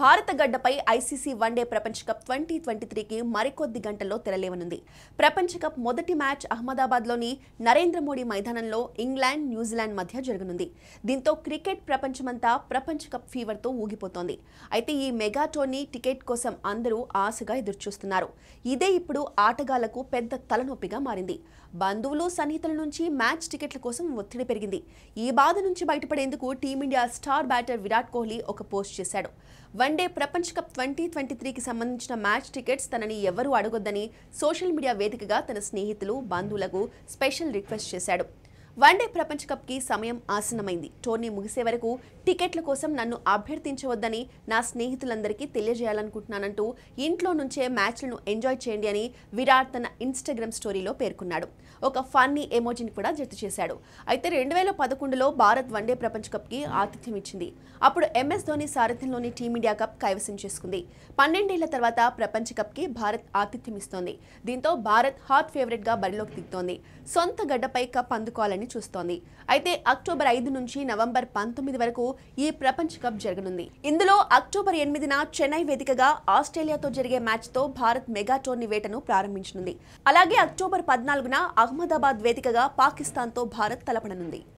భారత గడ్డపై ICC one day ప్రపంచ కప్ ట్వంటీ ట్వంటీ త్రీకి మరికొద్ది గంటల్లో తెరలేవనుంది ప్రపంచ కప్ మొదటి మ్యాచ్ అహ్మదాబాద్లోని నరేంద్ర మోడీ మైదానంలో ఇంగ్లాండ్ న్యూజిలాండ్ మధ్య జరగనుంది దీంతో క్రికెట్ ప్రపంచమంతా ప్రపంచ కప్ ఫీవర్తో ఊగిపోతోంది అయితే ఈ మెగా టోర్నీ టికెట్ కోసం అందరూ ఆశగా ఎదురుచూస్తున్నారు ఇదే ఇప్పుడు ఆటగాళ్లకు పెద్ద తలనొప్పిగా మారింది బంధువులు సన్నిహితుల నుంచి మ్యాచ్ టికెట్ల కోసం ఒత్తిడి పెరిగింది ఈ బాధ నుంచి బయటపడేందుకు team India star batter Virat Kohli ఒక పోస్ట్ చేశాడు వన్డే ప్రపంచ కప్ ట్వంటీ ట్వంటీ త్రీకి సంబంధించిన మ్యాచ్ టికెట్స్ తనని ఎవరూ అడగొద్దని సోషల్ మీడియా వేదికగా తన స్నేహితులు బంధువులకు స్పెషల్ రిక్వెస్ట్ చేశాడు వన్డే ప్రపంచ కప్కి సమయం ఆసనమైంది టోర్నీ ముగిసే వరకు టికెట్ల కోసం నన్ను అభ్యర్థించవద్దని నా స్నేహితులందరికీ తెలియజేయాలనుకుంటున్నానంటూ ఇంట్లో నుంచే మ్యాచ్లను ఎంజాయ్ చేయండి అని విరాట్ తన ఇన్స్టాగ్రామ్ స్టోరీలో పేర్కొన్నాడు ఒక ఫన్నీ ఎమోజీని కూడా జత చేశాడు అయితే రెండు వేల పదకొండులో భారత్ వన్డే ప్రపంచ కప్కి ఆతిథ్యం ఇచ్చింది అప్పుడు ఎంఎస్ ధోని సారథ్యంలోని టీమిండియా కప్ కైవసం చేసుకుంది పన్నెండేళ్ల తర్వాత ప్రపంచ కప్కి భారత్ ఆతిథ్యం ఇస్తోంది దీంతో భారత్ హాట్ ఫేవరెట్గా బరిలోకి దిగుతోంది సొంత గడ్డపై కప్ అందుకోవాలని చూస్తోంది అయితే అక్టోబర్ ఐదు నుంచి నవంబర్ పంతొమ్మిది వరకు ఈ ప్రపంచ కప్ జరగనుంది ఇందులో అక్టోబర్ ఎనిమిదిన చెన్నై వేదికగా ఆస్ట్రేలియాతో జరిగే మ్యాచ్తో భారత్ మెగా టోర్నీ వేటను ప్రారంభించనుంది అలాగే అక్టోబర్ పద్నాలుగున అహ్మదాబాద్ వేదికగా పాకిస్తాన్ తో భారత్ తలపడనుంది